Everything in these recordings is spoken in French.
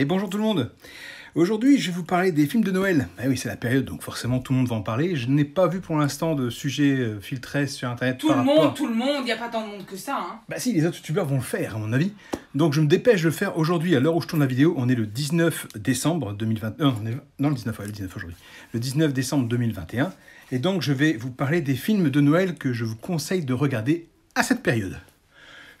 Et bonjour tout le monde Aujourd'hui, je vais vous parler des films de Noël. ah oui, c'est la période, donc forcément tout le monde va en parler. Je n'ai pas vu pour l'instant de sujet euh, filtré sur Internet. Tout le monde, tout le monde, il n'y a pas tant de monde que ça. Hein. Bah si, les autres youtubeurs vont le faire, à mon avis. Donc je me dépêche de le faire aujourd'hui, à l'heure où je tourne la vidéo. On est le 19 décembre 2021. Euh, non, le 19, le 19 aujourd'hui. Le 19 décembre 2021. Et donc je vais vous parler des films de Noël que je vous conseille de regarder à cette période.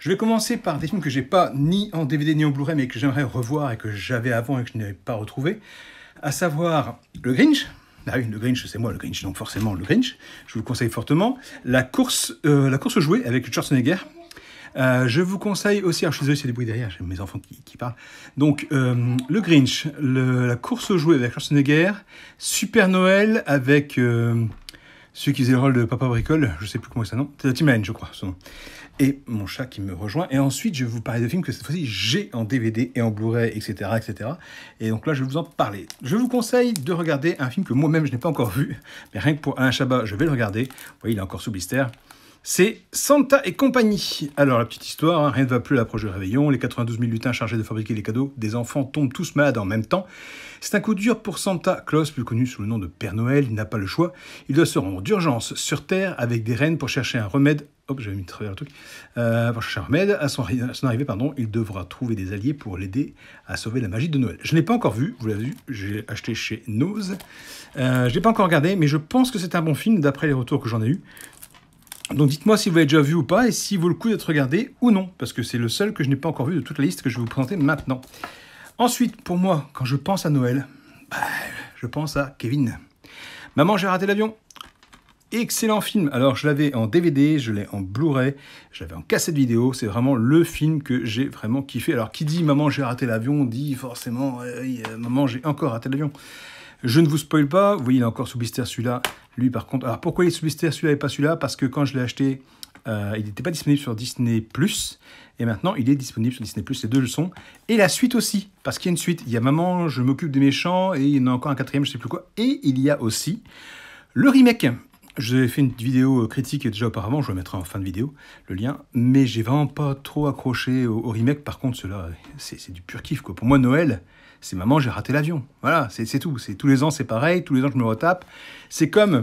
Je vais commencer par des films que j'ai pas ni en DVD ni en Blu-ray, mais que j'aimerais revoir et que j'avais avant et que je n'avais pas retrouvé, à savoir Le Grinch. Ah oui, le Grinch, c'est moi le Grinch, donc forcément le Grinch. Je vous le conseille fortement. La course, euh, la course aux jouets avec Schwarzenegger. Euh, je vous conseille aussi, alors je suis désolé, c'est des bruits derrière, j'ai mes enfants qui, parlent. Donc, euh, Le Grinch, la course au jouet avec Schwarzenegger, Super Noël avec celui qui faisait le rôle de Papa Bricole, je sais plus comment il s'appelle, c'est Tim je crois, son nom. Et mon chat qui me rejoint. Et ensuite, je vais vous parler de films que cette fois-ci j'ai en DVD et en Blu-ray, etc., etc. Et donc là, je vais vous en parler. Je vous conseille de regarder un film que moi-même je n'ai pas encore vu, mais rien que pour Alain Chabat, je vais le regarder. Vous voyez, il est encore sous blister c'est Santa et compagnie. Alors, la petite histoire, hein, rien ne va plus à l'approche du réveillon. Les 92 000 lutins chargés de fabriquer les cadeaux des enfants tombent tous malades en même temps. C'est un coup dur pour Santa. Claus, plus connu sous le nom de Père Noël, il n'a pas le choix. Il doit se rendre d'urgence sur Terre avec des rennes pour chercher un remède. Hop, j'avais mis travers le truc. Euh, pour chercher un remède. À son, arrivée, pardon, il devra trouver des alliés pour l'aider à sauver la magie de Noël. Je ne l'ai pas encore vu, vous l'avez vu, j'ai acheté chez Nose. Euh, je ne l'ai pas encore regardé, mais je pense que c'est un bon film d'après les retours que j'en ai eu. Donc dites-moi si vous l'avez déjà vu ou pas et si vaut le coup d'être regardé ou non, parce que c'est le seul que je n'ai pas encore vu de toute la liste que je vais vous présenter maintenant. Ensuite, pour moi, quand je pense à Noël, bah, je pense à Kevin. Maman, j'ai raté l'avion. Excellent film. Alors je l'avais en DVD, je l'ai en Blu-ray, je l'avais en cassette vidéo. C'est vraiment le film que j'ai vraiment kiffé. Alors qui dit Maman, j'ai raté l'avion dit forcément euh, euh, Maman, j'ai encore raté l'avion. Je ne vous spoil pas, vous voyez, il est encore sous blister celui-là. Lui, par contre, alors pourquoi il est sollicité celui-là et pas celui-là Parce que quand je l'ai acheté, euh, il n'était pas disponible sur Disney Plus, et maintenant il est disponible sur Disney Plus. Les deux leçons et la suite aussi, parce qu'il y a une suite. Il y a Maman, je m'occupe des méchants, et il y en a encore un quatrième, je sais plus quoi. Et il y a aussi le remake je avais fait une vidéo euh, critique déjà auparavant, je vais mettre en fin de vidéo le lien, mais j'ai vraiment pas trop accroché au, remake. Par contre, cela, c'est du pur kiff. Quoi. Pour moi, Noël, c'est maman, j'ai raté l'avion. Voilà, c'est tout. C'est Tous les ans, c'est pareil, tous les ans, je me retape. C'est comme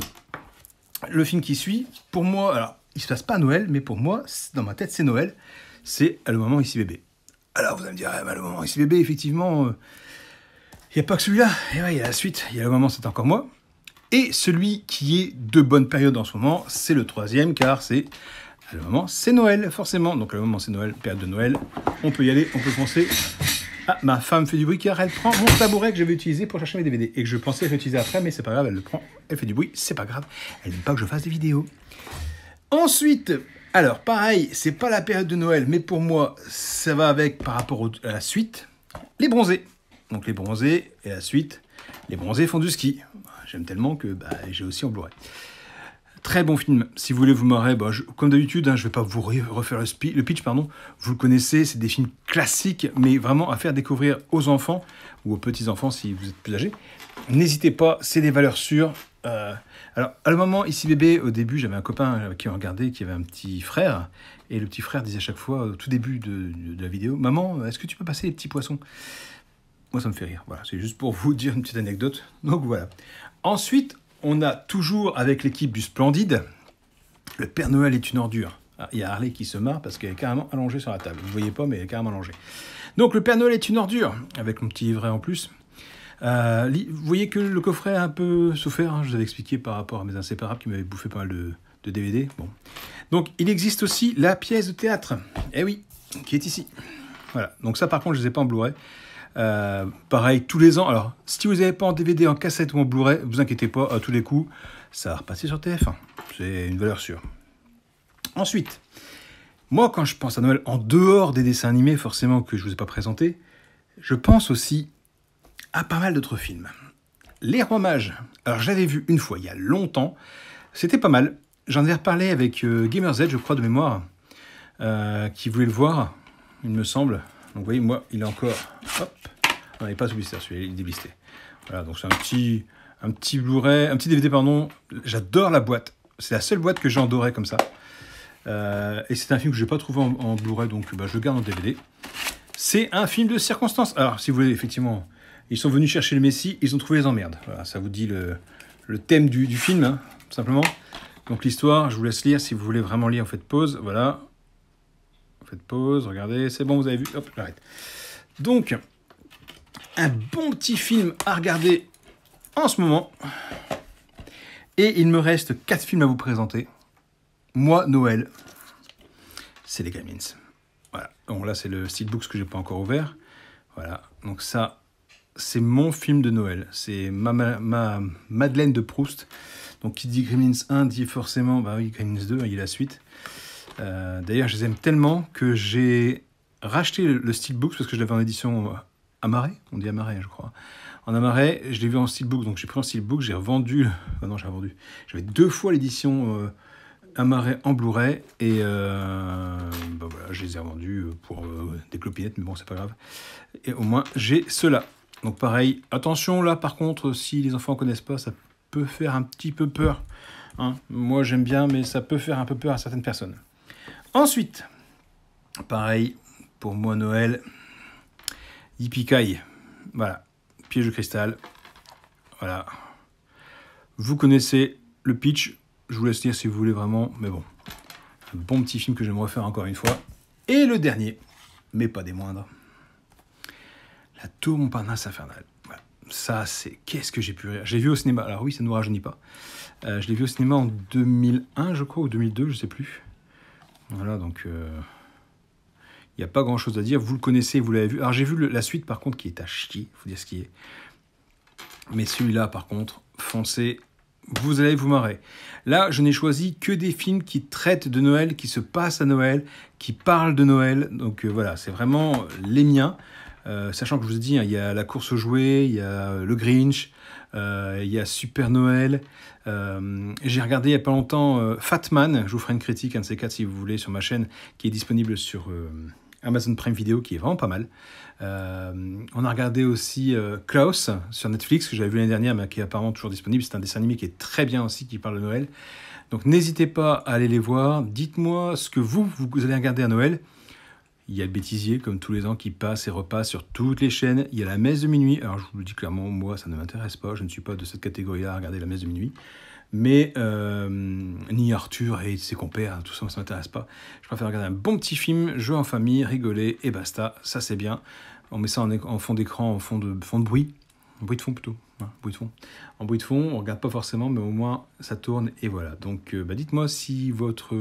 le film qui suit. Pour moi, alors, il se passe pas Noël, mais pour moi, dans ma tête, c'est Noël. C'est à le moment ici bébé. Alors, vous allez me dire, à ah, bah, le moment ici bébé, effectivement, euh, il n'y a pas que celui-là. Et ouais, il y a la suite. Il y a le moment, c'est encore moi. Et celui qui est de bonne période en ce moment, c'est le troisième, car c'est le moment, c'est Noël, forcément. Donc le moment, c'est Noël, période de Noël. On peut y aller, on peut penser. Ah, ma femme fait du bruit car elle prend mon tabouret que j'avais utilisé pour chercher mes DVD et que je pensais utiliser après, mais c'est pas grave, elle le prend, elle fait du bruit, c'est pas grave, elle n'aime pas que je fasse des vidéos. Ensuite, alors pareil, c'est pas la période de Noël, mais pour moi, ça va avec par rapport à la suite, les bronzés. Donc les bronzés et la suite, les bronzés font du ski. J'aime tellement que bah, j'ai aussi en blu-ray. Très bon film. Si vous voulez vous marrer, bah, comme d'habitude, hein, je ne vais pas vous refaire le, pitch, pardon. Vous le connaissez, c'est des films classiques, mais vraiment à faire découvrir aux enfants ou aux petits-enfants si vous êtes plus âgés. N'hésitez pas, c'est des valeurs sûres. Euh, alors, à le moment, ici bébé, au début, j'avais un copain euh, qui regardait, qui avait un petit frère, et le petit frère disait à chaque fois, au tout début de la vidéo, Maman, est-ce que tu peux passer les petits poissons moi, ça me fait rire. Voilà, c'est juste pour vous dire une petite anecdote. Donc voilà. Ensuite, on a toujours avec l'équipe du Splendide, le Père Noël est une ordure. Ah, il y a Harley qui se marre parce qu'il est carrément allongé sur la table. Vous ne voyez pas, mais il est carrément allongé. Donc le Père Noël est une ordure, avec mon petit livret en plus. Euh, vous voyez que le coffret a un peu souffert, hein. je vous avais expliqué par rapport à mes inséparables qui m'avaient bouffé pas mal de, DVD. Bon. Donc il existe aussi la pièce de théâtre, eh oui, qui est ici. Voilà, donc ça par contre je ne les ai pas en blu euh, pareil, tous les ans. Alors, si vous n'avez pas en DVD, en cassette ou en Blu-ray, vous inquiétez pas, à tous les coups, ça va repasser sur TF1. C'est une valeur sûre. Ensuite, moi, quand je pense à Noël, en dehors des dessins animés, forcément, que je ne vous ai pas présenté, je pense aussi à pas mal d'autres films. Les Romages. Alors, je l'avais vu une fois, il y a longtemps. C'était pas mal. J'en ai reparlé avec euh, Gamerz, Gamer Z, je crois, de mémoire, euh, qui voulait le voir, il me semble. Donc vous voyez, moi, il est encore... Hop il n'est pas sous blister, celui-là, il est délisté. Voilà, donc c'est un petit, un petit blu un petit DVD, pardon. J'adore la boîte. C'est la seule boîte que j'ai endorée comme ça. Euh, et c'est un film que je n'ai pas trouvé en, Blu-ray, donc bah, je le garde en DVD. C'est un film de circonstance. Alors, si vous voulez, effectivement, ils sont venus chercher le Messie, ils ont trouvé les emmerdes. Voilà, ça vous dit le, thème du, film, hein, simplement. Donc l'histoire, je vous laisse lire. Si vous voulez vraiment lire, En faites pause. Voilà, faites pause, regardez, c'est bon, vous avez vu, hop, j'arrête. Donc, un bon petit film à regarder en ce moment. Et il me reste quatre films à vous présenter. Moi, Noël, c'est les Gamins. Voilà. Bon, là, c'est le Steelbooks que j'ai pas encore ouvert. Voilà. Donc, ça, c'est mon film de Noël. C'est ma, Madeleine de Proust. Donc, qui dit Gremlins 1 dit forcément, bah oui, Gremlins 2, il y a la suite. Euh, d'ailleurs, je les aime tellement que j'ai racheté le Steelbook parce que je l'avais en édition amarrée. on dit amarrée, je crois. En amarrée, je l'ai vu en Steelbook, donc j'ai pris en Steelbook, j'ai revendu. Ah non, j'ai revendu. J'avais deux fois l'édition euh, amarrée en Blu-ray et euh, bah voilà, je les ai revendus pour des clopinettes, mais bon, c'est pas grave. Et au moins, j'ai cela. Donc pareil, attention là par contre, si les enfants connaissent pas, ça peut faire un petit peu peur. Hein. Moi j'aime bien, mais ça peut faire un peu peur à certaines personnes. Ensuite, pareil, pour moi Noël, Yipikai, voilà, piège de cristal, voilà. Vous connaissez le pitch, je vous laisse dire si vous voulez vraiment, mais bon. Un bon petit film que j'aimerais faire encore une fois. Et le dernier, mais pas des moindres, La Tour Montparnasse infernale. Ça, c'est... Qu'est-ce que j'ai pu rire J'ai vu au cinéma, alors oui, ça ne nous rajeunit pas. Euh, je l'ai vu au cinéma en 2001, je crois, ou 2002, je ne sais plus. Voilà, donc il euh, n'y a pas grand-chose à dire. Vous le connaissez, vous l'avez vu. Alors j'ai vu la suite par contre qui est à chier, faut dire ce qui est. Mais celui-là par contre, foncez, vous allez vous marrer. Là, je n'ai choisi que des films qui traitent de Noël, qui se passent à Noël, qui parlent de Noël. Donc euh, voilà, c'est vraiment euh, les miens. Euh, sachant que je vous ai dit, hein, il y a la course jouet, il y a euh, le Grinch, euh, il y a Super Noël. J'ai regardé il n'y a pas longtemps Fatman, je vous ferai une critique, un de ces quatre si vous voulez, sur ma chaîne, qui est disponible sur Amazon Prime Video, qui est vraiment pas mal. on a regardé aussi Klaus sur Netflix, que j'avais vu l'année dernière, mais qui est apparemment toujours disponible. C'est un dessin animé qui est très bien aussi, qui parle de Noël. Donc n'hésitez pas à aller les voir. Dites-moi ce que vous, vous allez regarder à Noël. Il y a le bêtisier, comme tous les ans, qui passe et repasse sur toutes les chaînes. Il y a la messe de minuit. Alors, je vous le dis clairement, moi, ça ne m'intéresse pas. Je ne suis pas de cette catégorie-là à regarder la messe de minuit. Mais euh, ni Arthur et ses compères, hein, tout ça, ça ne m'intéresse pas. Je préfère regarder un bon petit film, jeu en famille, rigoler et basta. Ça, c'est bien. On met ça en, fond d'écran, en fond de, fond de bruit. En bruit de fond plutôt. Hein, bruit de fond. En bruit de fond, on ne regarde pas forcément, mais au moins ça tourne et voilà. Donc euh, bah, dites-moi si votre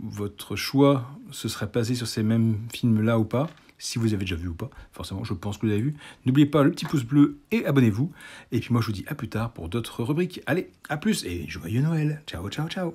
votre choix se serait basé sur ces mêmes films-là ou pas, si vous avez déjà vu ou pas, forcément je pense que vous avez vu. N'oubliez pas le petit pouce bleu et abonnez-vous. Et puis moi je vous dis à plus tard pour d'autres rubriques. Allez, à plus et joyeux Noël. Ciao, ciao, ciao.